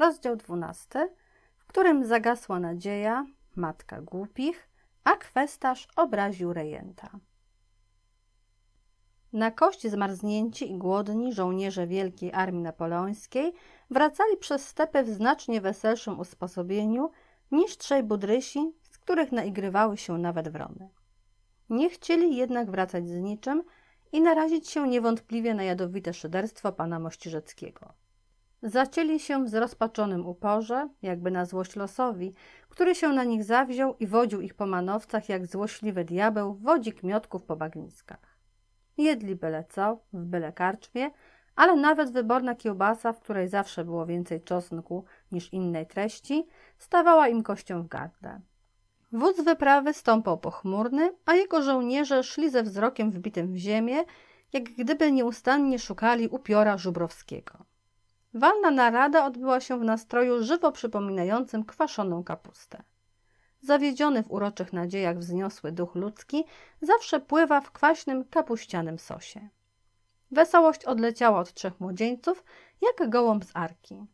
rozdział 12, w którym zagasła nadzieja, matka głupich, a kwestarz obraził rejenta. Na kość zmarznięci i głodni żołnierze Wielkiej Armii Napoleońskiej wracali przez stepy w znacznie weselszym usposobieniu niż trzej budrysi, z których naigrywały się nawet wrony. Nie chcieli jednak wracać z niczym i narazić się niewątpliwie na jadowite szyderstwo pana Mościrzeckiego. Zacięli się w zrozpaczonym uporze, jakby na złość losowi, który się na nich zawziął i wodził ich po manowcach jak złośliwy diabeł wodzi kmiotków po bagniskach. Jedli byle co, w byle karczmie, ale nawet wyborna kiełbasa, w której zawsze było więcej czosnku niż innej treści, stawała im kością w gardle. Wódz wyprawy stąpał pochmurny, a jego żołnierze szli ze wzrokiem wbitym w ziemię, jak gdyby nieustannie szukali upiora żubrowskiego. Walna narada odbyła się w nastroju żywo przypominającym kwaszoną kapustę. Zawiedziony w uroczych nadziejach wzniosły duch ludzki zawsze pływa w kwaśnym, kapuścianym sosie. Wesołość odleciała od trzech młodzieńców, jak gołąb z arki.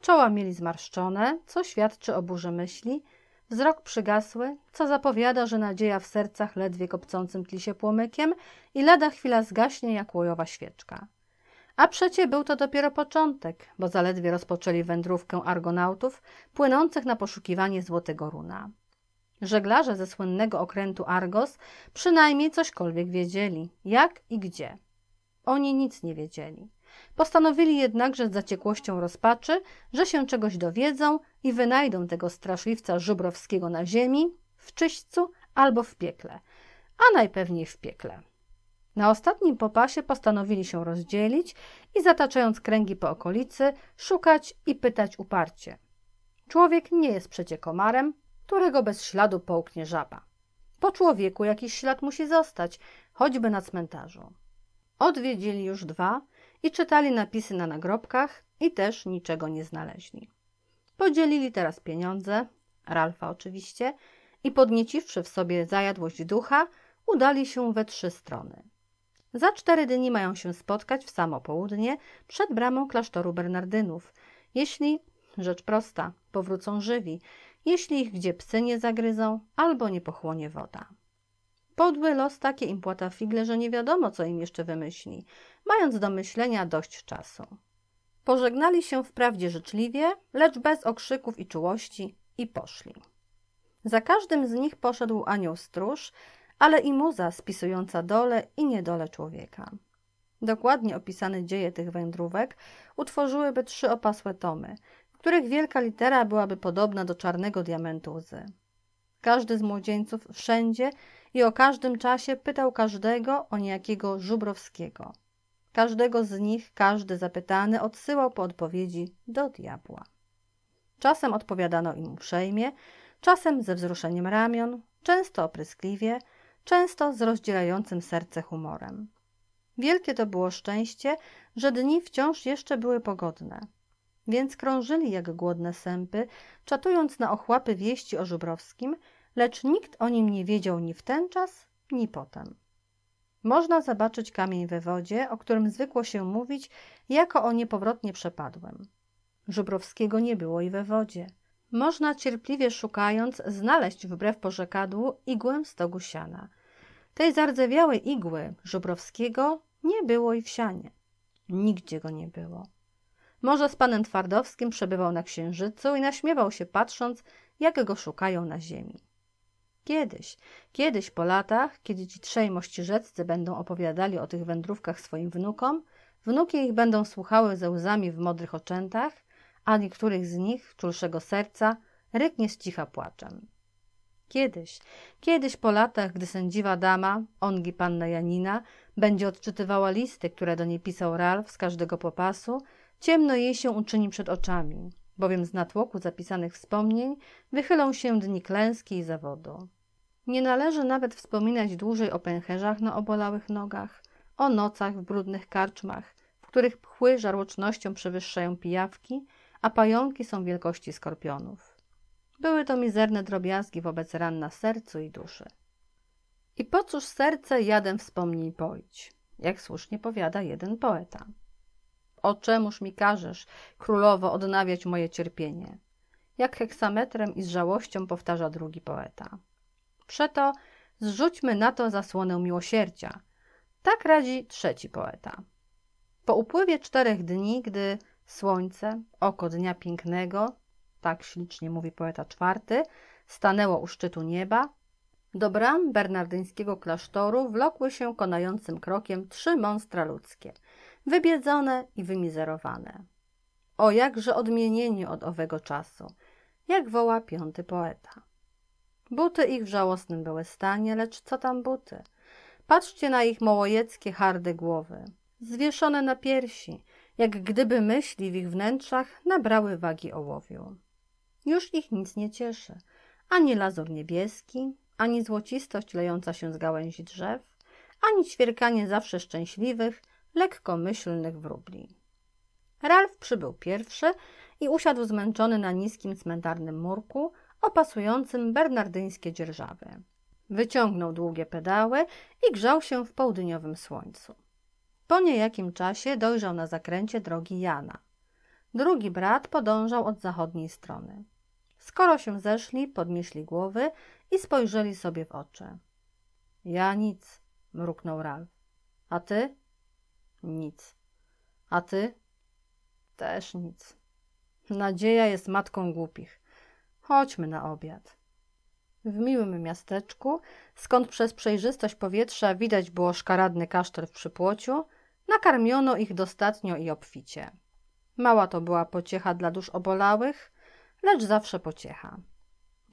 Czoła mieli zmarszczone, co świadczy o burzy myśli, wzrok przygasły, co zapowiada, że nadzieja w sercach ledwie kopcącym tli się płomykiem i lada chwila zgaśnie jak łojowa świeczka. A przecie był to dopiero początek, bo zaledwie rozpoczęli wędrówkę argonautów płynących na poszukiwanie złotego runa. Żeglarze ze słynnego okrętu Argos przynajmniej cośkolwiek wiedzieli, jak i gdzie. Oni nic nie wiedzieli. Postanowili jednakże z zaciekłością rozpaczy, że się czegoś dowiedzą i wynajdą tego straszliwca żubrowskiego na ziemi, w czyśćcu albo w piekle, a najpewniej w piekle. Na ostatnim popasie postanowili się rozdzielić i zataczając kręgi po okolicy, szukać i pytać uparcie. Człowiek nie jest przecie komarem, którego bez śladu połknie żaba. Po człowieku jakiś ślad musi zostać, choćby na cmentarzu. Odwiedzili już dwa i czytali napisy na nagrobkach i też niczego nie znaleźli. Podzielili teraz pieniądze, Ralfa oczywiście, i podnieciwszy w sobie zajadłość ducha, udali się we trzy strony. Za cztery dni mają się spotkać w samo południe przed bramą klasztoru Bernardynów. Jeśli, rzecz prosta, powrócą żywi, jeśli ich gdzie psy nie zagryzą albo nie pochłonie woda. Podły los takie im płata figle, że nie wiadomo, co im jeszcze wymyśli, mając do myślenia dość czasu. Pożegnali się wprawdzie życzliwie, lecz bez okrzyków i czułości i poszli. Za każdym z nich poszedł anioł stróż, ale i muza spisująca dole i niedole człowieka. Dokładnie opisane dzieje tych wędrówek utworzyłyby trzy opasłe tomy, w których wielka litera byłaby podobna do czarnego diamentu łzy. Każdy z młodzieńców wszędzie i o każdym czasie pytał każdego o niejakiego Żubrowskiego. Każdego z nich, każdy zapytany, odsyłał po odpowiedzi do diabła. Czasem odpowiadano im uprzejmie, czasem ze wzruszeniem ramion, często opryskliwie – często z rozdzierającym serce humorem. Wielkie to było szczęście, że dni wciąż jeszcze były pogodne. Więc krążyli jak głodne sępy, czatując na ochłapy wieści o Żubrowskim, lecz nikt o nim nie wiedział ni w ten czas, ni potem. Można zobaczyć kamień we wodzie, o którym zwykło się mówić, jako o niepowrotnie przepadłym. Żubrowskiego nie było i we wodzie. Można cierpliwie szukając znaleźć wbrew porzekadłu igłę stogu siana – tej zardzewiałej igły Żubrowskiego nie było i wsianie. Nigdzie go nie było. Może z panem Twardowskim przebywał na księżycu i naśmiewał się patrząc, jak go szukają na ziemi. Kiedyś, kiedyś po latach, kiedy ci trzej mościrzeccy będą opowiadali o tych wędrówkach swoim wnukom, wnuki ich będą słuchały ze łzami w modrych oczętach, a niektórych z nich, czulszego serca, ryknie z cicha płaczem. Kiedyś, kiedyś po latach, gdy sędziwa dama, ongi panna Janina, będzie odczytywała listy, które do niej pisał Ralf z każdego popasu, ciemno jej się uczyni przed oczami, bowiem z natłoku zapisanych wspomnień wychylą się dni klęski i zawodu. Nie należy nawet wspominać dłużej o pęcherzach na obolałych nogach, o nocach w brudnych karczmach, w których pchły żarłocznością przewyższają pijawki, a pająki są wielkości skorpionów. Były to mizerne drobiazgi wobec ran na sercu i duszy. I po cóż serce jadem wspomnień poić, jak słusznie powiada jeden poeta. O czemuż mi każesz, królowo, odnawiać moje cierpienie? Jak heksametrem i z żałością powtarza drugi poeta. Przeto zrzućmy na to zasłonę miłosierdzia. Tak radzi trzeci poeta. Po upływie czterech dni, gdy słońce, oko dnia pięknego, tak ślicznie mówi poeta czwarty, stanęło u szczytu nieba. Do bram bernardyńskiego klasztoru wlokły się konającym krokiem trzy monstra ludzkie, wybiedzone i wymizerowane. O jakże odmienieni od owego czasu, jak woła piąty poeta. Buty ich w żałosnym były stanie, lecz co tam buty? Patrzcie na ich mołojeckie, harde głowy, zwieszone na piersi, jak gdyby myśli w ich wnętrzach nabrały wagi ołowiu. Już ich nic nie cieszy. Ani lazur niebieski, ani złocistość lejąca się z gałęzi drzew, ani ćwierkanie zawsze szczęśliwych, lekkomyślnych wróbli. Ralf przybył pierwszy i usiadł zmęczony na niskim cmentarnym murku opasującym bernardyńskie dzierżawy. Wyciągnął długie pedały i grzał się w południowym słońcu. Po niejakim czasie dojrzał na zakręcie drogi Jana. Drugi brat podążał od zachodniej strony. Skoro się zeszli, podnieśli głowy i spojrzeli sobie w oczy. Ja nic, mruknął Ralf. A ty? Nic. A ty? Też nic. Nadzieja jest matką głupich. Chodźmy na obiad. W miłym miasteczku, skąd przez przejrzystość powietrza widać było szkaradny kasztel w przypłociu, nakarmiono ich dostatnio i obficie. Mała to była pociecha dla dusz obolałych, lecz zawsze pociecha.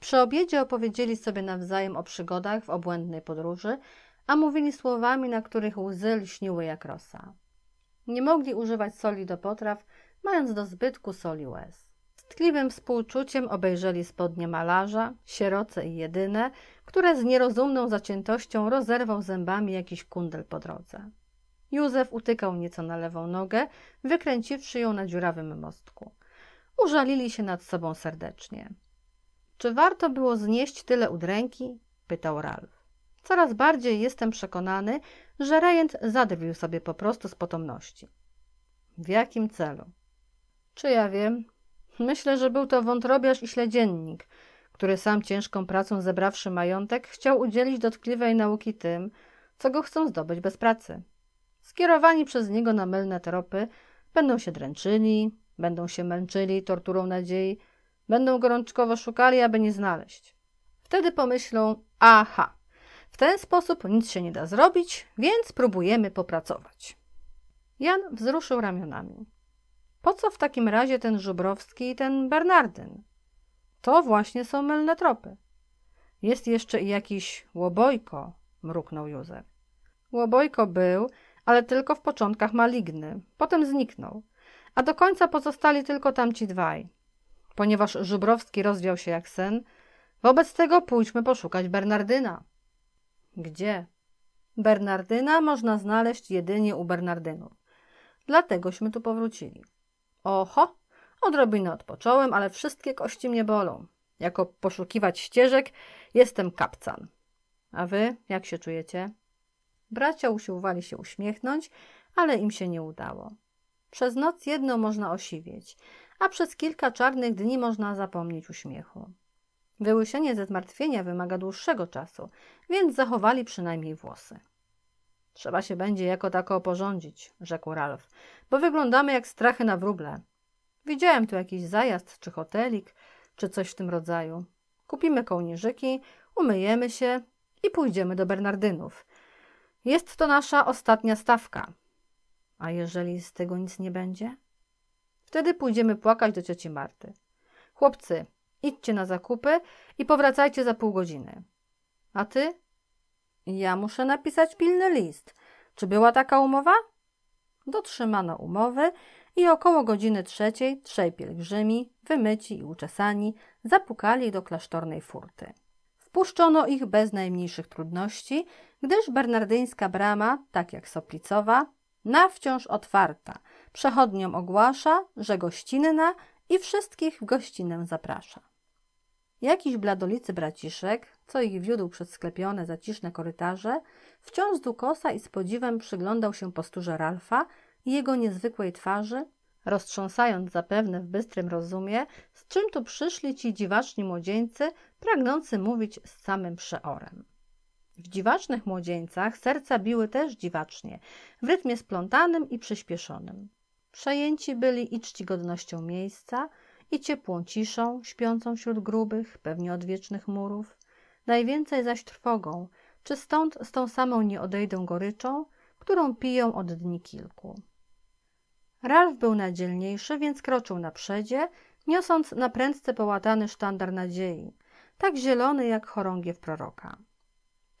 Przy obiedzie opowiedzieli sobie nawzajem o przygodach w obłędnej podróży, a mówili słowami, na których łzy lśniły jak rosa. Nie mogli używać soli do potraw, mając do zbytku soli łez. Z tkliwym współczuciem obejrzeli spodnie malarza, sieroce i jedyne, które z nierozumną zaciętością rozerwał zębami jakiś kundel po drodze. Józef utykał nieco na lewą nogę, wykręciwszy ją na dziurawym mostku – Użalili się nad sobą serdecznie. Czy warto było znieść tyle udręki? pytał Ralf. Coraz bardziej jestem przekonany, że Rejent zadrwił sobie po prostu z potomności. W jakim celu? Czy ja wiem? Myślę, że był to wątrobiarz i śledziennik, który sam ciężką pracą zebrawszy majątek chciał udzielić dotkliwej nauki tym, co go chcą zdobyć bez pracy. Skierowani przez niego na mylne tropy będą się dręczyli, Będą się męczyli torturą nadziei, będą gorączkowo szukali, aby nie znaleźć. Wtedy pomyślą: aha, w ten sposób nic się nie da zrobić, więc próbujemy popracować. Jan wzruszył ramionami. Po co w takim razie ten Żubrowski i ten Bernardyn? To właśnie są mylne tropy. Jest jeszcze i jakiś łobojko, mruknął Józef. Łobojko był, ale tylko w początkach maligny, potem zniknął a do końca pozostali tylko tamci dwaj. Ponieważ Żubrowski rozwiał się jak sen, wobec tego pójdźmy poszukać Bernardyna. Gdzie? Bernardyna można znaleźć jedynie u Bernardynów. Dlategośmy tu powrócili. Oho, odrobinę odpocząłem, ale wszystkie kości mnie bolą. Jako poszukiwać ścieżek jestem kapcan. A wy, jak się czujecie? Bracia usiłowali się uśmiechnąć, ale im się nie udało. Przez noc jedno można osiwieć, a przez kilka czarnych dni można zapomnieć uśmiechu. Wyłysienie ze zmartwienia wymaga dłuższego czasu, więc zachowali przynajmniej włosy. Trzeba się będzie jako tako porządzić, rzekł Ralf, bo wyglądamy jak strachy na wróble. Widziałem tu jakiś zajazd czy hotelik, czy coś w tym rodzaju. Kupimy kołnierzyki, umyjemy się i pójdziemy do Bernardynów. Jest to nasza ostatnia stawka. A jeżeli z tego nic nie będzie? Wtedy pójdziemy płakać do cioci Marty. Chłopcy, idźcie na zakupy i powracajcie za pół godziny. A ty? Ja muszę napisać pilny list. Czy była taka umowa? Dotrzymano umowy i około godziny trzeciej trzej pielgrzymi, wymyci i uczesani, zapukali do klasztornej furty. Wpuszczono ich bez najmniejszych trudności, gdyż bernardyńska brama, tak jak Soplicowa, na wciąż otwarta. Przechodniom ogłasza, że gościnna i wszystkich w gościnę zaprasza. Jakiś bladolicy braciszek, co ich wiódł przez sklepione, zaciszne korytarze, wciąż z dukosa i z podziwem przyglądał się posturze Ralfa i jego niezwykłej twarzy, roztrząsając zapewne w bystrym rozumie, z czym tu przyszli ci dziwaczni młodzieńcy, pragnący mówić z samym przeorem. W dziwacznych młodzieńcach serca biły też dziwacznie, w rytmie splątanym i przyspieszonym. Przejęci byli i czcigodnością miejsca, i ciepłą ciszą śpiącą wśród grubych, pewnie odwiecznych murów, najwięcej zaś trwogą, czy stąd z tą samą nie odejdą goryczą, którą piją od dni kilku. Ralf był nadzielniejszy, więc kroczył na przedzie, niosąc na prędce połatany sztandar nadziei, tak zielony jak chorągiew proroka.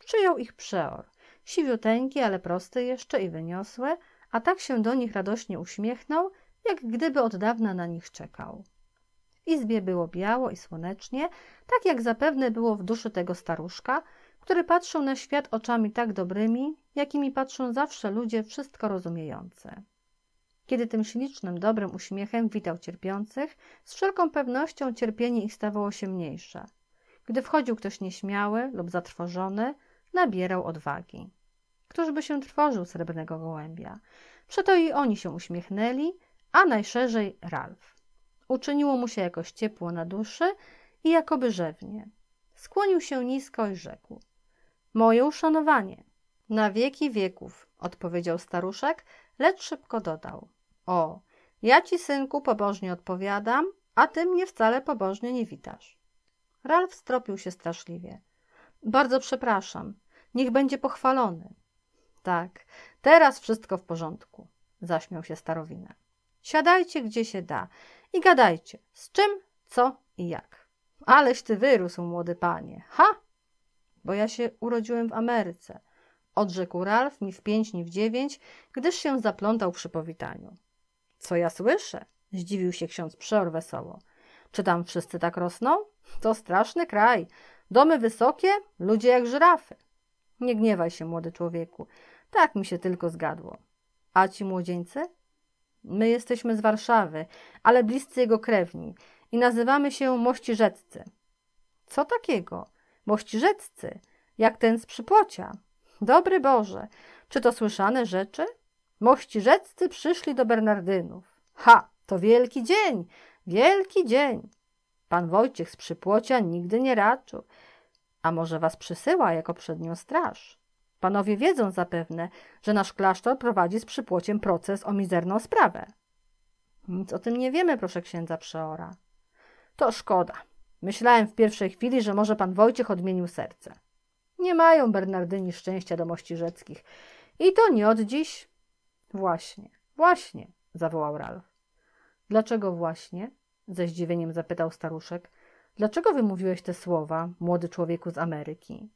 Przyjął ich przeor. Siwiuteńki, ale prosty jeszcze i wyniosłe, a tak się do nich radośnie uśmiechnął, jak gdyby od dawna na nich czekał. W izbie było biało i słonecznie, tak jak zapewne było w duszy tego staruszka, który patrzył na świat oczami tak dobrymi, jakimi patrzą zawsze ludzie wszystko rozumiejące. Kiedy tym ślicznym, dobrym uśmiechem witał cierpiących, z wszelką pewnością cierpienie ich stawało się mniejsze. Gdy wchodził ktoś nieśmiały lub zatrwożony, nabierał odwagi. Któż by się trwożył srebrnego gołębia? Przeto i oni się uśmiechnęli, a najszerzej Ralf. Uczyniło mu się jakoś ciepło na duszy i jakoby rzewnie. Skłonił się nisko i rzekł: Moje uszanowanie. Na wieki wieków, odpowiedział staruszek, lecz szybko dodał: O, ja ci, synku, pobożnie odpowiadam, a ty mnie wcale pobożnie nie witasz. Ralf stropił się straszliwie. Bardzo przepraszam, Niech będzie pochwalony. Tak, teraz wszystko w porządku, zaśmiał się starowina. Siadajcie, gdzie się da i gadajcie, z czym, co i jak. Aleś ty wyrósł, młody panie. Ha! Bo ja się urodziłem w Ameryce. Odrzekł Ralf ni w pięć, ni w dziewięć, gdyż się zaplątał przy powitaniu. Co ja słyszę? Zdziwił się ksiądz przeor wesoło. Czy tam wszyscy tak rosną? To straszny kraj. Domy wysokie, ludzie jak żyrafy. Nie gniewaj się, młody człowieku. Tak mi się tylko zgadło. A ci młodzieńcy? My jesteśmy z Warszawy, ale bliscy jego krewni i nazywamy się Mościrzeccy. Co takiego? Mościrzeccy, jak ten z Przypłocia. Dobry Boże, czy to słyszane rzeczy? Mościrzeccy przyszli do Bernardynów. Ha, to wielki dzień, wielki dzień. Pan Wojciech z Przypłocia nigdy nie raczył – a może was przysyła jako przednią straż? Panowie wiedzą zapewne, że nasz klasztor prowadzi z przypłociem proces o mizerną sprawę. Nic o tym nie wiemy, proszę księdza przeora. To szkoda. Myślałem w pierwszej chwili, że może pan Wojciech odmienił serce. Nie mają Bernardyni szczęścia do mości rzeckich. I to nie od dziś. Właśnie, właśnie, zawołał Ralf. Dlaczego właśnie? Ze zdziwieniem zapytał staruszek. Dlaczego wymówiłeś te słowa, młody człowieku z Ameryki?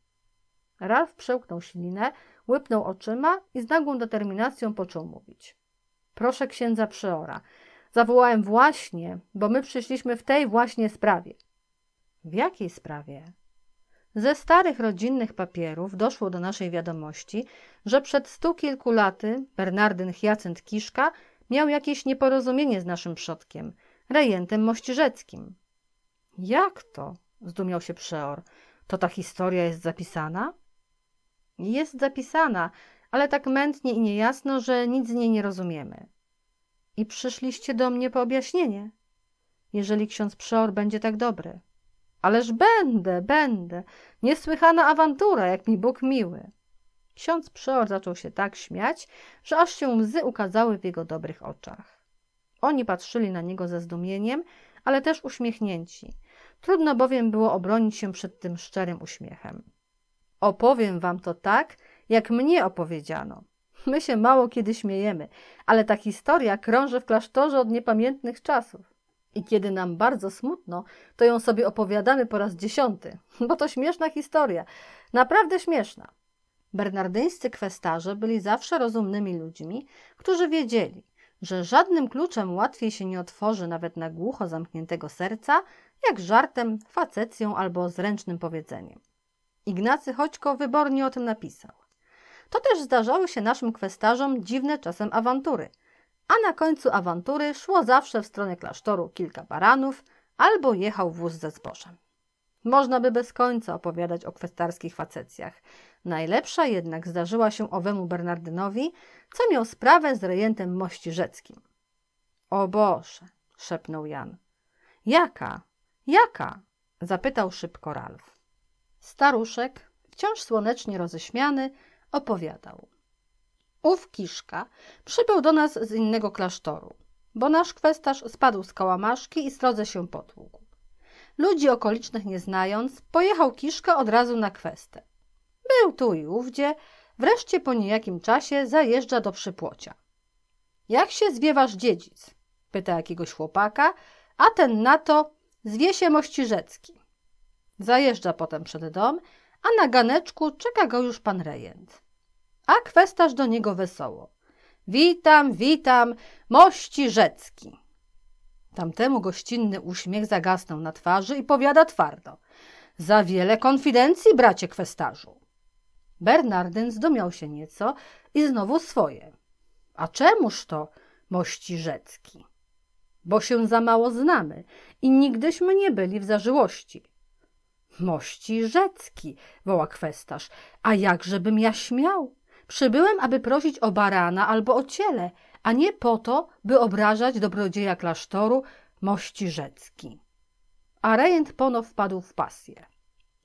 Ralf przełknął ślinę, łypnął oczyma i z nagłą determinacją począł mówić. Proszę księdza przeora, zawołałem właśnie, bo my przyszliśmy w tej właśnie sprawie. W jakiej sprawie? Ze starych rodzinnych papierów doszło do naszej wiadomości, że przed stu kilku laty Bernardyn Hyacynt Kiszka miał jakieś nieporozumienie z naszym przodkiem, rejentem mościrzeckim. Jak to? zdumiał się przeor. To ta historia jest zapisana? Jest zapisana, ale tak mętnie i niejasno, że nic z niej nie rozumiemy. I przyszliście do mnie po objaśnienie. Jeżeli ksiądz przeor będzie tak dobry. Ależ będę, będę. Niesłychana awantura, jak mi Bóg miły. Ksiądz przeor zaczął się tak śmiać, że aż się łzy ukazały w jego dobrych oczach. Oni patrzyli na niego ze zdumieniem, ale też uśmiechnięci. Trudno bowiem było obronić się przed tym szczerym uśmiechem. Opowiem wam to tak, jak mnie opowiedziano. My się mało kiedy śmiejemy, ale ta historia krąży w klasztorze od niepamiętnych czasów. I kiedy nam bardzo smutno, to ją sobie opowiadamy po raz dziesiąty, bo to śmieszna historia, naprawdę śmieszna. Bernardyńscy kwestarze byli zawsze rozumnymi ludźmi, którzy wiedzieli, że żadnym kluczem łatwiej się nie otworzy nawet na głucho zamkniętego serca, jak żartem, facecją albo zręcznym powiedzeniem. Ignacy Choćko wybornie o tym napisał. To też zdarzały się naszym kwestarzom dziwne czasem awantury. A na końcu awantury szło zawsze w stronę klasztoru kilka baranów albo jechał wóz ze zbożem. Można by bez końca opowiadać o kwestarskich facecjach. Najlepsza jednak zdarzyła się owemu Bernardynowi, co miał sprawę z rejentem mości rzeckim. O Boże, szepnął Jan. Jaka? Jaka? zapytał szybko Ralf. Staruszek, wciąż słonecznie roześmiany, opowiadał. Ów Kiszka przybył do nas z innego klasztoru, bo nasz kwestarz spadł z kałamaszki i srodze się potłukł. Ludzi okolicznych nie znając, pojechał Kiszka od razu na kwestę. Był tu i ówdzie, wreszcie po niejakim czasie zajeżdża do Przypłocia. Jak się zwiewasz dziedzic? pyta jakiegoś chłopaka, a ten na to zwie się rzecki. Zajeżdża potem przed dom, a na ganeczku czeka go już pan rejent. A kwestarz do niego wesoło. Witam, witam, rzecki. Tamtemu gościnny uśmiech zagasnął na twarzy i powiada twardo. Za wiele konfidencji, bracie kwestarzu. Bernardyn zdumiał się nieco i znowu swoje. A czemuż to, mości rzecki? Bo się za mało znamy i nigdyśmy nie byli w zażyłości. Mości rzecki, woła kwestarz, a jakżebym ja śmiał? Przybyłem, aby prosić o barana albo o ciele, a nie po to, by obrażać dobrodzieja klasztoru Mości Rzecki. A rejent ponow wpadł w pasję.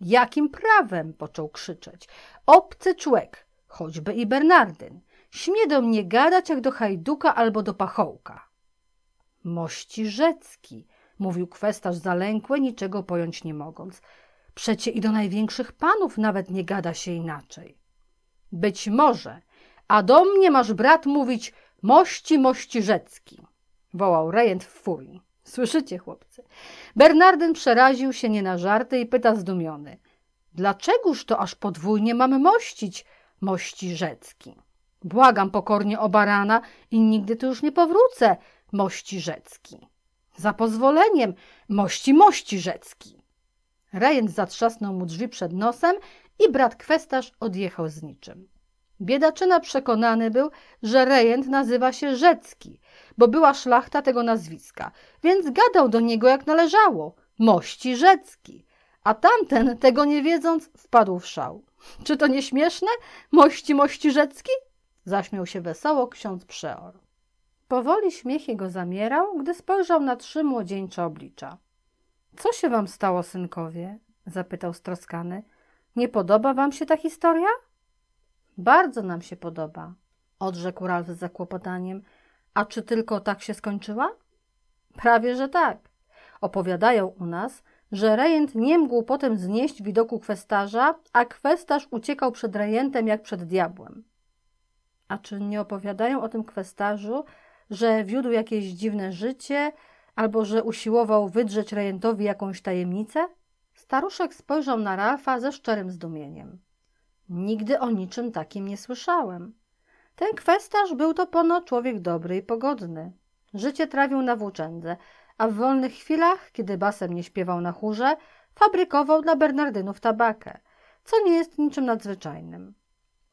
Jakim prawem, począł krzyczeć, obcy człek, choćby i Bernardyn, śmie do mnie gadać jak do hajduka albo do pachołka. Mości Rzecki, mówił kwestarz zalękły, niczego pojąć nie mogąc. Przecie i do największych panów nawet nie gada się inaczej. Być może, a do mnie masz brat mówić Mości, mości rzecki! wołał rejent w furii. Słyszycie, chłopcy? Bernardyn przeraził się nie na żarty i pyta zdumiony. Dlaczegoż to aż podwójnie mamy mościć mości rzecki? Błagam pokornie o barana i nigdy tu już nie powrócę, mości rzecki. Za pozwoleniem, mości, mości rzecki. Rejent zatrzasnął mu drzwi przed nosem i brat kwestarz odjechał z niczym. Biedaczyna przekonany był, że rejent nazywa się Rzecki, bo była szlachta tego nazwiska, więc gadał do niego jak należało – Mości Rzecki. A tamten, tego nie wiedząc, wpadł w szał. Czy to nie śmieszne? Mości Mości Rzecki? Zaśmiał się wesoło ksiądz Przeor. Powoli śmiech jego zamierał, gdy spojrzał na trzy młodzieńcze oblicza. Co się wam stało, synkowie? zapytał stroskany. Nie podoba wam się ta historia? Bardzo nam się podoba, odrzekł Ralf z zakłopotaniem. A czy tylko tak się skończyła? Prawie, że tak. Opowiadają u nas, że rejent nie mógł potem znieść widoku kwestarza, a kwestarz uciekał przed rejentem jak przed diabłem. A czy nie opowiadają o tym kwestarzu, że wiódł jakieś dziwne życie albo że usiłował wydrzeć rejentowi jakąś tajemnicę? Staruszek spojrzał na Ralfa ze szczerym zdumieniem. Nigdy o niczym takim nie słyszałem. Ten kwestarz był to pono człowiek dobry i pogodny. Życie trawił na włóczędze, a w wolnych chwilach, kiedy basem nie śpiewał na chórze, fabrykował dla Bernardynów tabakę, co nie jest niczym nadzwyczajnym.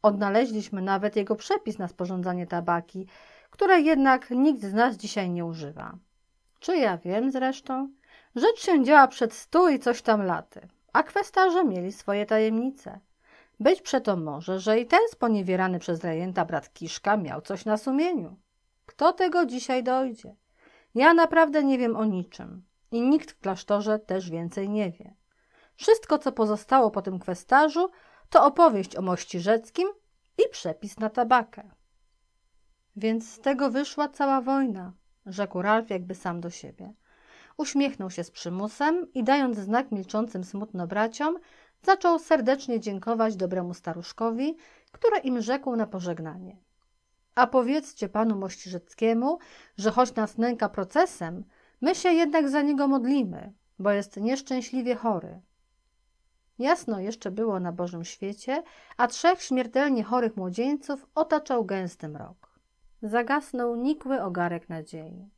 Odnaleźliśmy nawet jego przepis na sporządzanie tabaki, której jednak nikt z nas dzisiaj nie używa. Czy ja wiem zresztą? Rzecz się działa przed stu i coś tam laty, a kwestarze mieli swoje tajemnice – być przeto może, że i ten sponiewierany przez rejenta brat Kiszka miał coś na sumieniu. Kto tego dzisiaj dojdzie? Ja naprawdę nie wiem o niczym i nikt w klasztorze też więcej nie wie. Wszystko, co pozostało po tym kwestarzu, to opowieść o mości rzeckim i przepis na tabakę. Więc z tego wyszła cała wojna, rzekł Ralf jakby sam do siebie. Uśmiechnął się z przymusem i dając znak milczącym smutno braciom, zaczął serdecznie dziękować dobremu staruszkowi, który im rzekł na pożegnanie. A powiedzcie panu Mościrzeckiemu, że choć nas nęka procesem, my się jednak za niego modlimy, bo jest nieszczęśliwie chory. Jasno jeszcze było na Bożym świecie, a trzech śmiertelnie chorych młodzieńców otaczał gęsty mrok. Zagasnął nikły ogarek nadziei.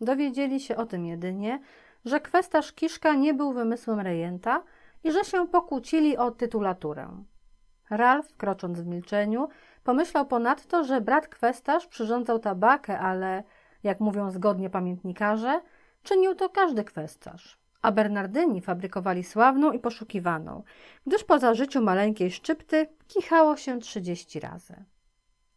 Dowiedzieli się o tym jedynie, że kwestarz Kiszka nie był wymysłem rejenta, i że się pokłócili o tytulaturę. Ralf, krocząc w milczeniu, pomyślał ponadto, że brat kwestarz przyrządzał tabakę, ale, jak mówią zgodnie pamiętnikarze, czynił to każdy kwestarz. A Bernardyni fabrykowali sławną i poszukiwaną, gdyż po zażyciu maleńkiej szczypty kichało się trzydzieści razy.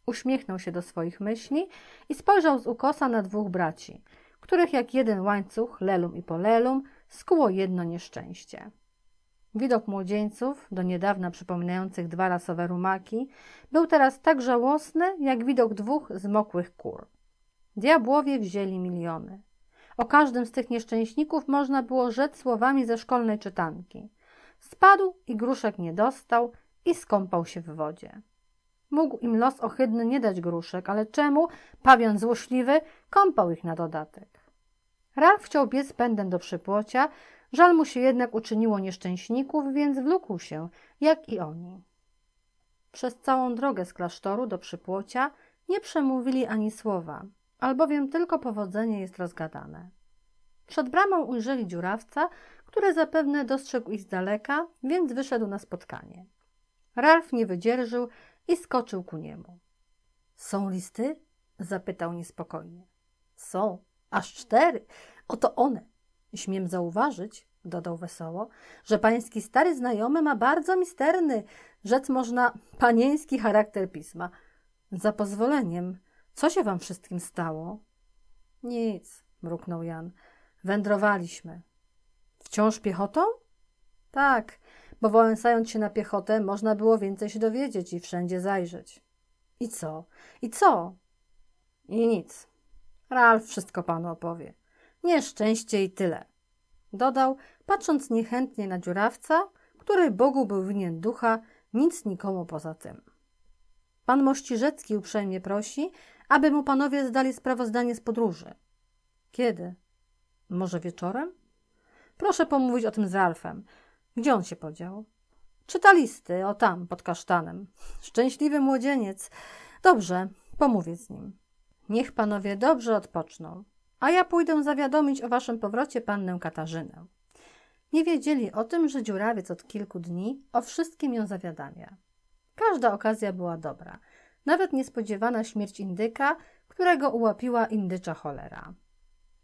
Uśmiechnął się do swoich myśli i spojrzał z ukosa na dwóch braci, których jak jeden łańcuch, lelum i polelum, skuło jedno nieszczęście. Widok młodzieńców, do niedawna przypominających dwa lasowe rumaki, był teraz tak żałosny, jak widok dwóch zmokłych kur. Diabłowie wzięli miliony. O każdym z tych nieszczęśników można było rzec słowami ze szkolnej czytanki. Spadł i gruszek nie dostał i skąpał się w wodzie. Mógł im los ohydny nie dać gruszek, ale czemu, pawion złośliwy, kąpał ich na dodatek. Ralf chciał biec pędem do przypłocia, Żal mu się jednak uczyniło nieszczęśników, więc wlókł się, jak i oni. Przez całą drogę z klasztoru do przypłocia nie przemówili ani słowa, albowiem tylko powodzenie jest rozgadane. Przed bramą ujrzeli dziurawca, który zapewne dostrzegł ich z daleka, więc wyszedł na spotkanie. Ralf nie wydzierżył i skoczył ku niemu. Są listy? zapytał niespokojnie. Są, aż cztery. Oto one. Śmiem zauważyć, dodał wesoło, że pański stary znajomy ma bardzo misterny, rzec można, panieński charakter pisma. Za pozwoleniem, co się wam wszystkim stało? Nic, mruknął Jan. Wędrowaliśmy. Wciąż piechotą? Tak, bo wołęsając się na piechotę, można było więcej się dowiedzieć i wszędzie zajrzeć. I co? I co? I nic. Ralf wszystko panu opowie. Nieszczęście i tyle. Dodał, patrząc niechętnie na dziurawca, który Bogu był winien ducha, nic nikomu poza tym. Pan Mościrzecki uprzejmie prosi, aby mu panowie zdali sprawozdanie z podróży. Kiedy? Może wieczorem? Proszę pomówić o tym z Ralfem. Gdzie on się podział? Czyta listy, o tam, pod kasztanem. Szczęśliwy młodzieniec. Dobrze, pomówię z nim. Niech panowie dobrze odpoczną a ja pójdę zawiadomić o waszym powrocie pannę Katarzynę. Nie wiedzieli o tym, że dziurawiec od kilku dni o wszystkim ją zawiadamia. Każda okazja była dobra, nawet niespodziewana śmierć indyka, którego ułapiła indycza cholera.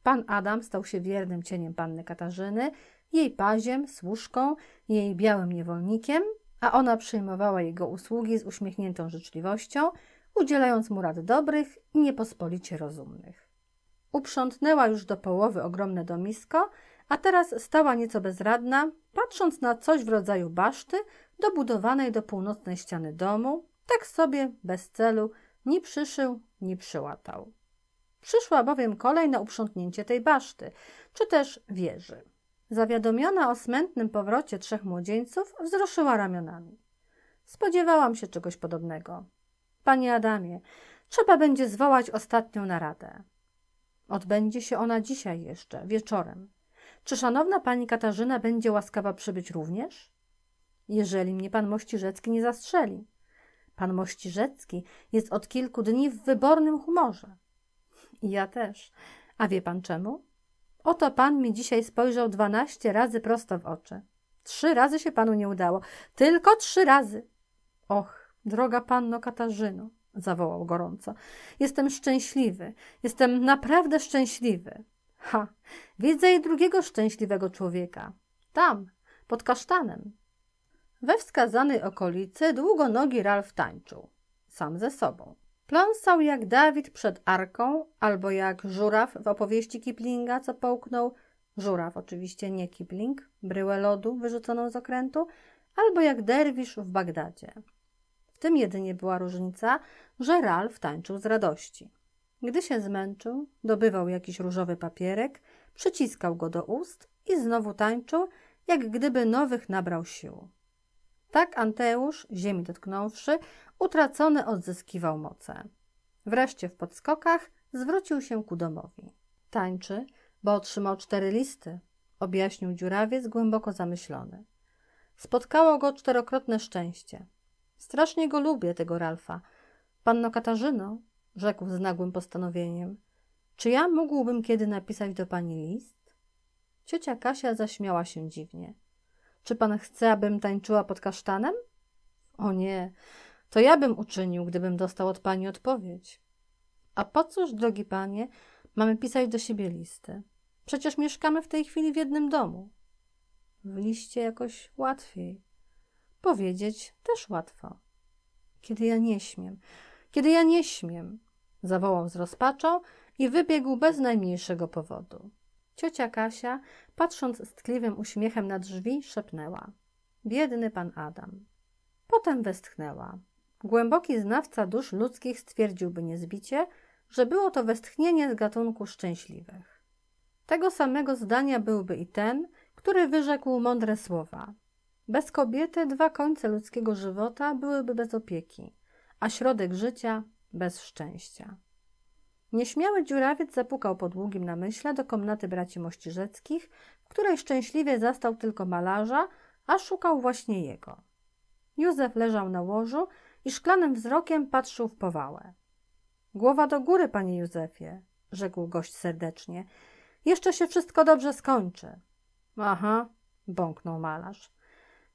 Pan Adam stał się wiernym cieniem panny Katarzyny, jej paziem, służką, jej białym niewolnikiem, a ona przyjmowała jego usługi z uśmiechniętą życzliwością, udzielając mu rad dobrych i niepospolicie rozumnych. Uprzątnęła już do połowy ogromne domisko, a teraz stała nieco bezradna, patrząc na coś w rodzaju baszty dobudowanej do północnej ściany domu, tak sobie, bez celu, ni przyszył, ni przyłatał. Przyszła bowiem kolej na uprzątnięcie tej baszty, czy też wieży. Zawiadomiona o smętnym powrocie trzech młodzieńców, wzruszyła ramionami. Spodziewałam się czegoś podobnego. Panie Adamie, trzeba będzie zwołać ostatnią naradę. Odbędzie się ona dzisiaj jeszcze, wieczorem. Czy szanowna pani Katarzyna będzie łaskawa przybyć również? Jeżeli mnie pan Mościrzecki nie zastrzeli. Pan Mościrzecki jest od kilku dni w wybornym humorze. I ja też. A wie pan czemu? Oto pan mi dzisiaj spojrzał dwanaście razy prosto w oczy. Trzy razy się panu nie udało. Tylko trzy razy. Och, droga panno Katarzyno, zawołał gorąco. Jestem szczęśliwy. Jestem naprawdę szczęśliwy. Ha, widzę i drugiego szczęśliwego człowieka. Tam, pod kasztanem. We wskazanej okolicy długonogi Ralf tańczył. Sam ze sobą. Pląsał jak Dawid przed arką, albo jak żuraw w opowieści Kiplinga, co połknął żuraw oczywiście, nie Kipling, bryłę lodu wyrzuconą z okrętu, albo jak derwisz w Bagdadzie tym jedynie była różnica, że Ralf tańczył z radości. Gdy się zmęczył, dobywał jakiś różowy papierek, przyciskał go do ust i znowu tańczył, jak gdyby nowych nabrał sił. Tak Anteusz, ziemi dotknąwszy, utracony odzyskiwał moce. Wreszcie w podskokach zwrócił się ku domowi. Tańczy, bo otrzymał cztery listy, objaśnił dziurawiec głęboko zamyślony. Spotkało go czterokrotne szczęście. Strasznie go lubię, tego Ralfa. Panno Katarzyno, rzekł z nagłym postanowieniem, czy ja mógłbym kiedy napisać do pani list? Ciocia Kasia zaśmiała się dziwnie. Czy pan chce, abym tańczyła pod kasztanem? O nie, to ja bym uczynił, gdybym dostał od pani odpowiedź. A po cóż, drogi panie, mamy pisać do siebie listy? Przecież mieszkamy w tej chwili w jednym domu. W liście jakoś łatwiej. Powiedzieć też łatwo. Kiedy ja nie śmiem, kiedy ja nie śmiem, zawołał z rozpaczą i wybiegł bez najmniejszego powodu. Ciocia Kasia, patrząc z tkliwym uśmiechem na drzwi, szepnęła: Biedny pan Adam. Potem westchnęła. Głęboki znawca dusz ludzkich stwierdziłby niezbicie, że było to westchnienie z gatunku szczęśliwych. Tego samego zdania byłby i ten, który wyrzekł mądre słowa. Bez kobiety dwa końce ludzkiego żywota byłyby bez opieki, a środek życia bez szczęścia. Nieśmiały dziurawiec zapukał po długim namyśle do komnaty braci mościrzeckich, w której szczęśliwie zastał tylko malarza, a szukał właśnie jego. Józef leżał na łożu i szklanym wzrokiem patrzył w powałę. Głowa do góry, panie Józefie, rzekł gość serdecznie. Jeszcze się wszystko dobrze skończy. Aha, bąknął malarz.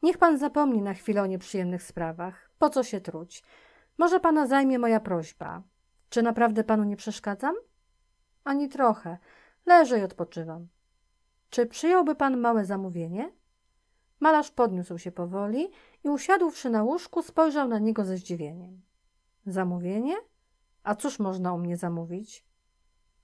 Niech pan zapomni na chwilę o nieprzyjemnych sprawach. Po co się truć? Może pana zajmie moja prośba. Czy naprawdę panu nie przeszkadzam? Ani trochę. Leżę i odpoczywam. Czy przyjąłby pan małe zamówienie? Malarz podniósł się powoli i usiadłszy na łóżku, spojrzał na niego ze zdziwieniem. Zamówienie? A cóż można u mnie zamówić?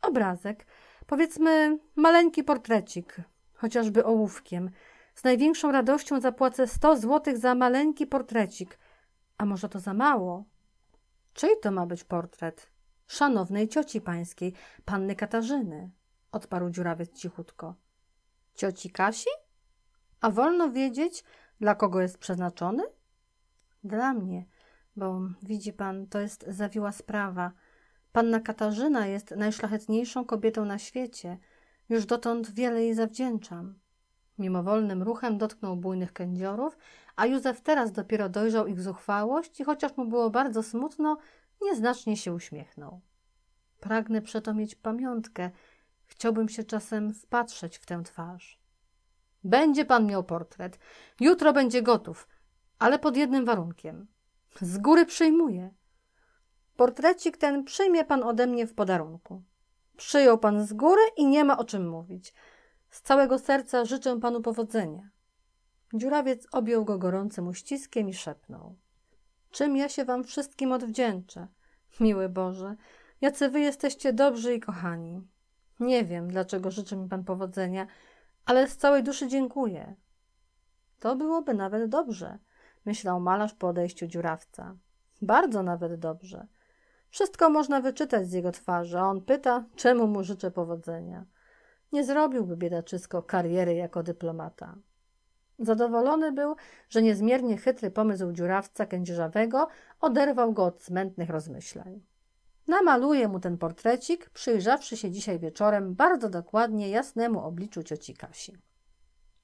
Obrazek. Powiedzmy, maleńki portrecik, chociażby ołówkiem – z największą radością zapłacę 100 złotych za maleńki portrecik. A może to za mało? Czyj to ma być portret? Szanownej cioci pańskiej, panny Katarzyny, odparł dziurawiec cichutko. Cioci Kasi? A wolno wiedzieć, dla kogo jest przeznaczony? Dla mnie, bo widzi pan, to jest zawiła sprawa. Panna Katarzyna jest najszlachetniejszą kobietą na świecie. Już dotąd wiele jej zawdzięczam. Mimowolnym ruchem dotknął bujnych kędziorów, a Józef teraz dopiero dojrzał ich zuchwałość i chociaż mu było bardzo smutno, nieznacznie się uśmiechnął. Pragnę przeto mieć pamiątkę. Chciałbym się czasem wpatrzeć w tę twarz. Będzie pan miał portret. Jutro będzie gotów, ale pod jednym warunkiem. Z góry przyjmuję. Portrecik ten przyjmie pan ode mnie w podarunku. Przyjął pan z góry i nie ma o czym mówić. Z całego serca życzę panu powodzenia. Dziurawiec objął go gorącym uściskiem i szepnął. Czym ja się wam wszystkim odwdzięczę, miły Boże, jacy wy jesteście dobrzy i kochani. Nie wiem, dlaczego życzy mi pan powodzenia, ale z całej duszy dziękuję. To byłoby nawet dobrze, myślał malarz po odejściu dziurawca. Bardzo nawet dobrze. Wszystko można wyczytać z jego twarzy, a on pyta, czemu mu życzę powodzenia nie zrobiłby biedaczysko kariery jako dyplomata. Zadowolony był, że niezmiernie chytry pomysł dziurawca kędzierzawego oderwał go od smętnych rozmyślań. Namaluje mu ten portrecik, przyjrzawszy się dzisiaj wieczorem bardzo dokładnie jasnemu obliczu cioci Kasi.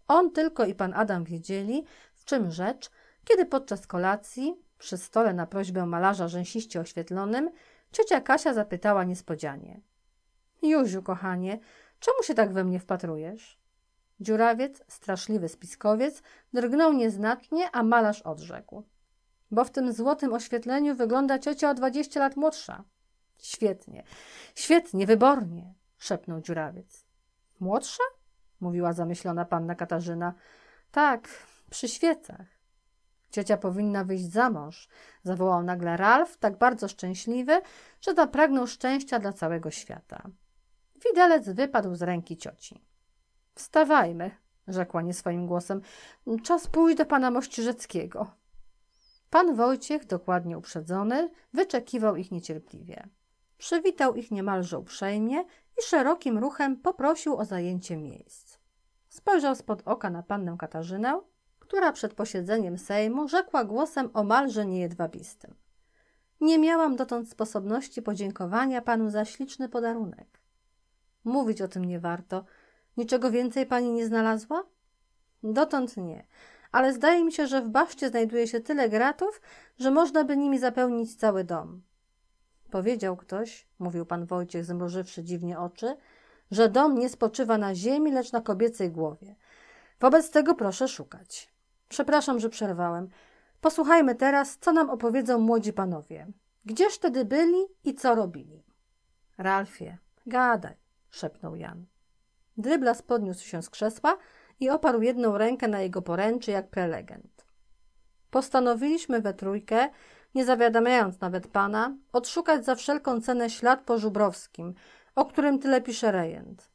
On tylko i pan Adam wiedzieli, w czym rzecz, kiedy podczas kolacji, przy stole na prośbę malarza rzęsiście oświetlonym, ciocia Kasia zapytała niespodzianie. Józiu, kochanie, Czemu się tak we mnie wpatrujesz? Dziurawiec, straszliwy spiskowiec, drgnął nieznacznie, a malarz odrzekł. Bo w tym złotym oświetleniu wygląda ciocia o dwadzieścia lat młodsza. Świetnie, świetnie, wybornie, szepnął dziurawiec. Młodsza? mówiła zamyślona panna Katarzyna. Tak, przy świecach. Ciocia powinna wyjść za mąż, zawołał nagle Ralf, tak bardzo szczęśliwy, że zapragnął szczęścia dla całego świata. Widelec wypadł z ręki cioci. Wstawajmy, rzekła nieswoim głosem. Czas pójść do pana Mościrzeckiego. Pan Wojciech, dokładnie uprzedzony, wyczekiwał ich niecierpliwie. Przywitał ich niemalże uprzejmie i szerokim ruchem poprosił o zajęcie miejsc. Spojrzał spod oka na pannę Katarzynę, która przed posiedzeniem Sejmu rzekła głosem omalże niejedwabistym. Nie miałam dotąd sposobności podziękowania panu za śliczny podarunek. Mówić o tym nie warto. Niczego więcej pani nie znalazła? Dotąd nie, ale zdaje mi się, że w baszcie znajduje się tyle gratów, że można by nimi zapełnić cały dom. Powiedział ktoś, mówił pan Wojciech, zmrużywszy dziwnie oczy, że dom nie spoczywa na ziemi, lecz na kobiecej głowie. Wobec tego proszę szukać. Przepraszam, że przerwałem. Posłuchajmy teraz, co nam opowiedzą młodzi panowie. Gdzież wtedy byli i co robili? Ralfie, gadaj szepnął Jan. Dryblas podniósł się z krzesła i oparł jedną rękę na jego poręczy jak prelegent. Postanowiliśmy we trójkę, nie zawiadamiając nawet pana, odszukać za wszelką cenę ślad po Żubrowskim, o którym tyle pisze rejent.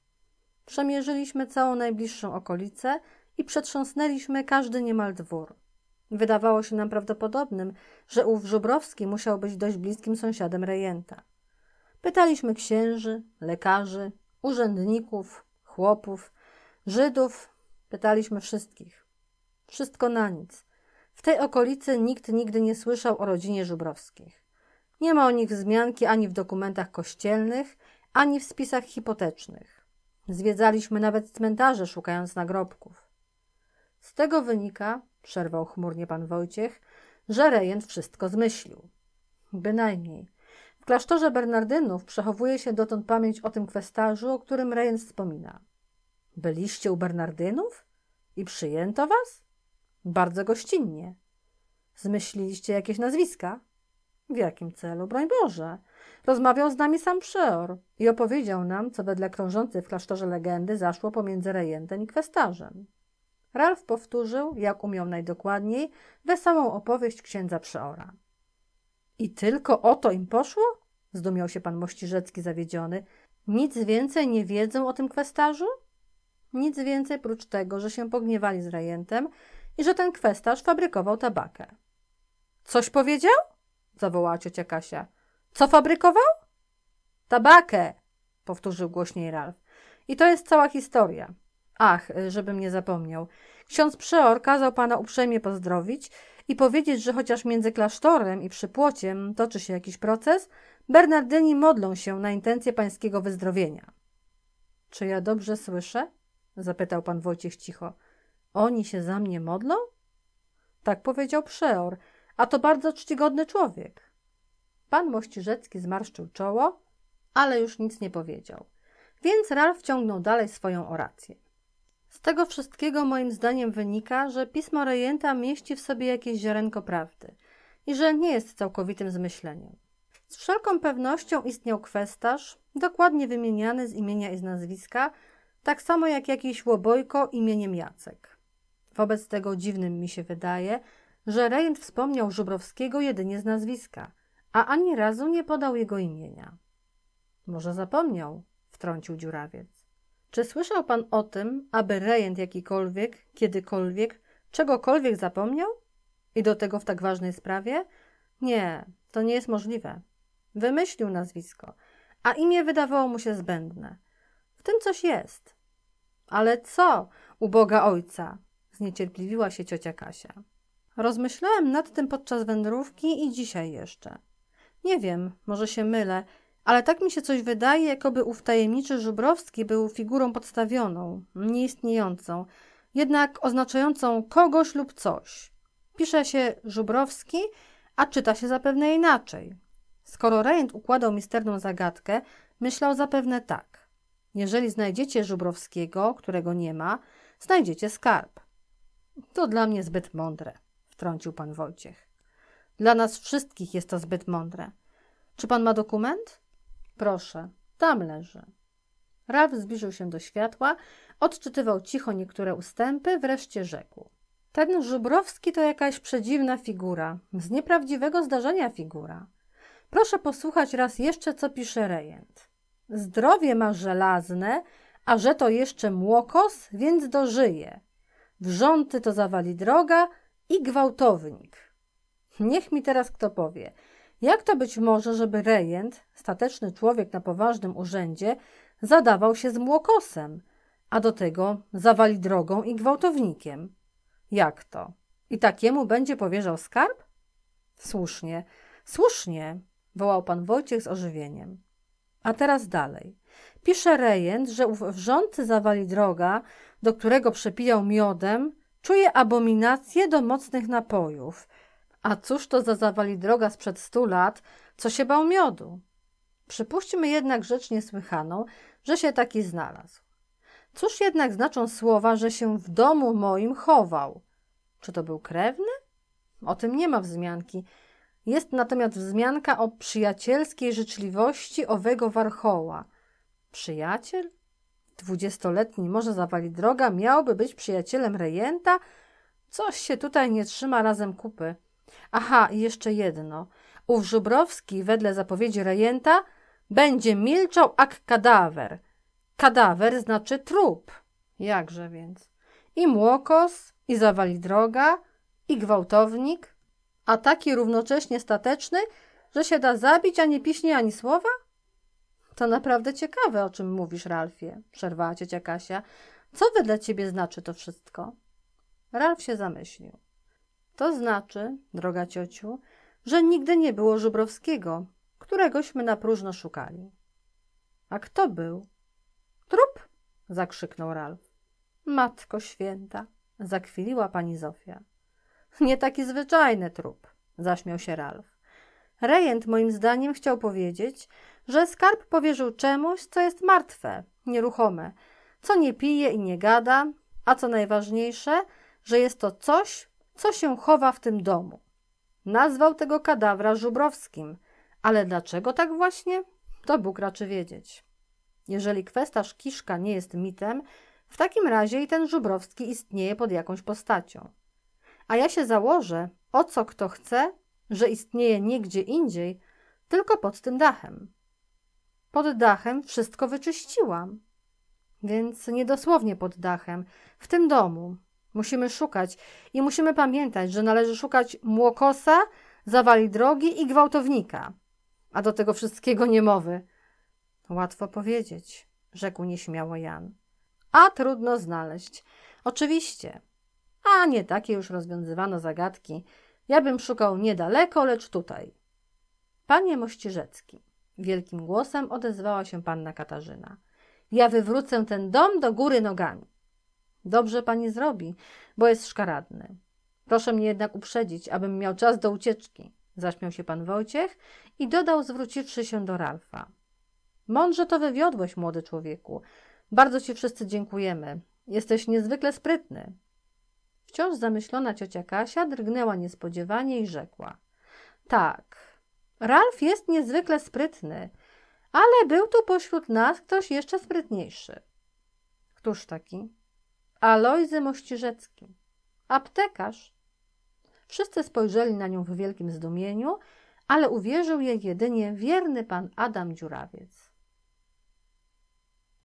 Przemierzyliśmy całą najbliższą okolicę i przetrząsnęliśmy każdy niemal dwór. Wydawało się nam prawdopodobnym, że ów Żubrowski musiał być dość bliskim sąsiadem rejenta. Pytaliśmy księży, lekarzy, urzędników, chłopów, Żydów, pytaliśmy wszystkich. Wszystko na nic. W tej okolicy nikt nigdy nie słyszał o rodzinie Żubrowskich. Nie ma o nich wzmianki ani w dokumentach kościelnych, ani w spisach hipotecznych. Zwiedzaliśmy nawet cmentarze, szukając nagrobków. Z tego wynika, przerwał chmurnie pan Wojciech, że rejent wszystko zmyślił. Bynajmniej klasztorze Bernardynów przechowuje się dotąd pamięć o tym kwestarzu, o którym Rejent wspomina. Byliście u Bernardynów? I przyjęto was? Bardzo gościnnie. Zmyśliliście jakieś nazwiska? W jakim celu, broń Boże? Rozmawiał z nami sam przeor i opowiedział nam, co wedle krążącej w klasztorze legendy zaszło pomiędzy rejentem i kwestarzem. Ralf powtórzył, jak umiał najdokładniej, wesołą opowieść księdza przeora. I tylko o to im poszło? Zdumiał się pan Mościrzecki zawiedziony. Nic więcej nie wiedzą o tym kwestarzu? Nic więcej prócz tego, że się pogniewali z rejentem i że ten kwestarz fabrykował tabakę. Coś powiedział? zawołała ciocia Kasia. Co fabrykował? Tabakę, powtórzył głośniej Ralf. I to jest cała historia. Ach, żebym nie zapomniał. Ksiądz przeor kazał pana uprzejmie pozdrowić i powiedzieć, że chociaż między klasztorem i przypłociem toczy się jakiś proces, Bernardyni modlą się na intencję pańskiego wyzdrowienia. Czy ja dobrze słyszę? zapytał pan Wojciech cicho. Oni się za mnie modlą? Tak powiedział przeor, a to bardzo czcigodny człowiek. Pan Mościrzecki zmarszczył czoło, ale już nic nie powiedział. Więc Ralf ciągnął dalej swoją orację. Z tego wszystkiego moim zdaniem wynika, że pismo Rejenta mieści w sobie jakieś ziarenko prawdy i że nie jest całkowitym zmyśleniem. Z wszelką pewnością istniał kwestarz, dokładnie wymieniany z imienia i z nazwiska, tak samo jak jakiś łobojko imieniem Jacek. Wobec tego dziwnym mi się wydaje, że Rejent wspomniał Żubrowskiego jedynie z nazwiska, a ani razu nie podał jego imienia. Może zapomniał, wtrącił dziurawiec. Czy słyszał pan o tym, aby rejent jakikolwiek, kiedykolwiek, czegokolwiek zapomniał? I do tego w tak ważnej sprawie? Nie, to nie jest możliwe. Wymyślił nazwisko, a imię wydawało mu się zbędne. W tym coś jest. Ale co, uboga ojca? Zniecierpliwiła się ciocia Kasia. Rozmyślałem nad tym podczas wędrówki i dzisiaj jeszcze. Nie wiem, może się mylę, ale tak mi się coś wydaje, jakoby ów tajemniczy Żubrowski był figurą podstawioną, nieistniejącą, jednak oznaczającą kogoś lub coś. Pisze się Żubrowski, a czyta się zapewne inaczej. Skoro Rejent układał misterną zagadkę, myślał zapewne tak. Jeżeli znajdziecie Żubrowskiego, którego nie ma, znajdziecie skarb. To dla mnie zbyt mądre, wtrącił pan Wojciech. Dla nas wszystkich jest to zbyt mądre. Czy pan ma dokument? Proszę, tam leży. Raf zbliżył się do światła, odczytywał cicho niektóre ustępy, wreszcie rzekł. Ten Żubrowski to jakaś przedziwna figura, z nieprawdziwego zdarzenia figura. Proszę posłuchać raz jeszcze, co pisze rejent. Zdrowie ma żelazne, a że to jeszcze młokos, więc dożyje. Wrząty to zawali droga i gwałtownik. Niech mi teraz kto powie – jak to być może, żeby rejent, stateczny człowiek na poważnym urzędzie, zadawał się z młokosem, a do tego zawali drogą i gwałtownikiem? Jak to? I takiemu będzie powierzał skarb? Słusznie, słusznie, wołał pan Wojciech z ożywieniem. A teraz dalej. Pisze rejent, że ów wrzący zawali droga, do którego przepijał miodem, czuje abominację do mocnych napojów a cóż to za zawali droga sprzed stu lat, co się bał miodu? Przypuśćmy jednak rzecz niesłychaną, że się taki znalazł. Cóż jednak znaczą słowa, że się w domu moim chował? Czy to był krewny? O tym nie ma wzmianki. Jest natomiast wzmianka o przyjacielskiej życzliwości owego warchoła. Przyjaciel? Dwudziestoletni może zawali droga, miałby być przyjacielem rejenta? Coś się tutaj nie trzyma razem kupy. Aha, jeszcze jedno. Ów Żubrowski, wedle zapowiedzi rejenta, będzie milczał ak kadawer. Kadawer znaczy trup. Jakże więc? I młokos, i zawali droga, i gwałtownik, a taki równocześnie stateczny, że się da zabić, a nie piśnie ani słowa? To naprawdę ciekawe, o czym mówisz, Ralfie, przerwała ciocia Kasia. Co wy dla ciebie znaczy to wszystko? Ralf się zamyślił. To znaczy, droga ciociu, że nigdy nie było Żubrowskiego, któregośmy na próżno szukali. A kto był? Trup! zakrzyknął Ralf. Matko święta! zakwiliła pani Zofia. Nie taki zwyczajny trup, zaśmiał się Ralf. Rejent moim zdaniem chciał powiedzieć, że skarb powierzył czemuś, co jest martwe, nieruchome, co nie pije i nie gada, a co najważniejsze, że jest to coś, co się chowa w tym domu. Nazwał tego kadawra żubrowskim, ale dlaczego tak właśnie? To Bóg raczy wiedzieć. Jeżeli kwestarz Kiszka nie jest mitem, w takim razie i ten żubrowski istnieje pod jakąś postacią. A ja się założę, o co kto chce, że istnieje nie gdzie indziej, tylko pod tym dachem. Pod dachem wszystko wyczyściłam. Więc niedosłownie pod dachem, w tym domu, Musimy szukać i musimy pamiętać, że należy szukać młokosa, zawali drogi i gwałtownika. A do tego wszystkiego niemowy. Łatwo powiedzieć, rzekł nieśmiało Jan. A trudno znaleźć. Oczywiście. A nie takie już rozwiązywano zagadki. Ja bym szukał niedaleko, lecz tutaj. Panie Mościrzecki, wielkim głosem odezwała się panna Katarzyna. Ja wywrócę ten dom do góry nogami. Dobrze pani zrobi, bo jest szkaradny. Proszę mnie jednak uprzedzić, abym miał czas do ucieczki, zaśmiał się pan Wojciech i dodał, zwróciwszy się do Ralfa. Mądrze to wywiodłeś, młody człowieku. Bardzo ci wszyscy dziękujemy. Jesteś niezwykle sprytny. Wciąż zamyślona ciocia Kasia drgnęła niespodziewanie i rzekła. Tak, Ralf jest niezwykle sprytny, ale był tu pośród nas ktoś jeszcze sprytniejszy. Któż taki? Alojzy Mościrzecki. Aptekarz. Wszyscy spojrzeli na nią w wielkim zdumieniu, ale uwierzył jej jedynie wierny pan Adam Dziurawiec.